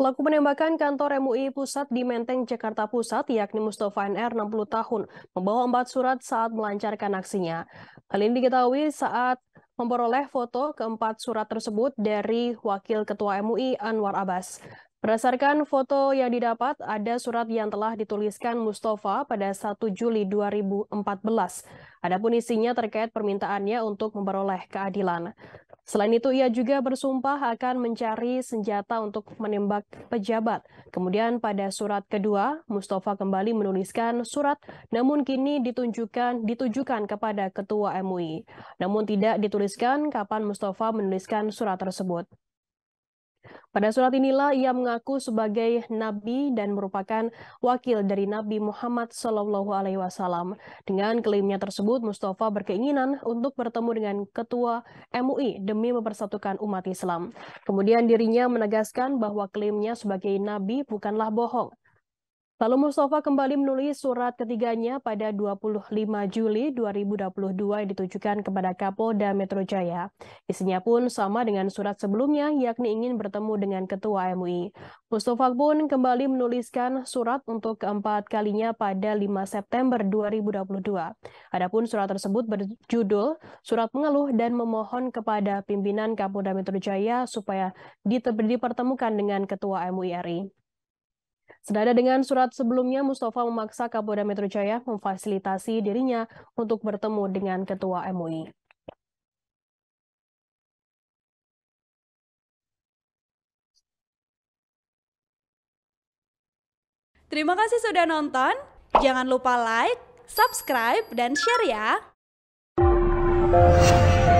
Pelaku penembakan kantor MUI Pusat di Menteng, Jakarta Pusat, yakni Mustafa NR, 60 tahun, membawa empat surat saat melancarkan aksinya. Hal ini diketahui saat memperoleh foto keempat surat tersebut dari Wakil Ketua MUI Anwar Abbas. Berdasarkan foto yang didapat, ada surat yang telah dituliskan Mustafa pada 1 Juli 2014. Adapun isinya terkait permintaannya untuk memperoleh keadilan. Selain itu, ia juga bersumpah akan mencari senjata untuk menembak pejabat. Kemudian pada surat kedua, Mustafa kembali menuliskan surat namun kini ditunjukkan ditujukan kepada Ketua MUI. Namun tidak dituliskan kapan Mustafa menuliskan surat tersebut. Pada surat inilah ia mengaku sebagai nabi dan merupakan wakil dari Nabi Muhammad Shallallahu Alaihi Wasallam. Dengan klaimnya tersebut, Mustafa berkeinginan untuk bertemu dengan Ketua MUI demi mempersatukan umat Islam. Kemudian dirinya menegaskan bahwa klaimnya sebagai nabi bukanlah bohong, Lalu Mustafa kembali menulis surat ketiganya pada 25 Juli 2022 yang ditujukan kepada Kapolda Metro Jaya. Isinya pun sama dengan surat sebelumnya yakni ingin bertemu dengan Ketua MUI. Mustafa pun kembali menuliskan surat untuk keempat kalinya pada 5 September 2022. Adapun surat tersebut berjudul Surat Mengeluh dan Memohon kepada Pimpinan Kapolda Metro Jaya supaya dipertemukan dengan Ketua MUI RI. Senada dengan surat sebelumnya, Mustafa memaksa Kapolda Metro Jaya memfasilitasi dirinya untuk bertemu dengan Ketua MUI. Terima kasih sudah nonton. Jangan lupa like, subscribe, dan share ya.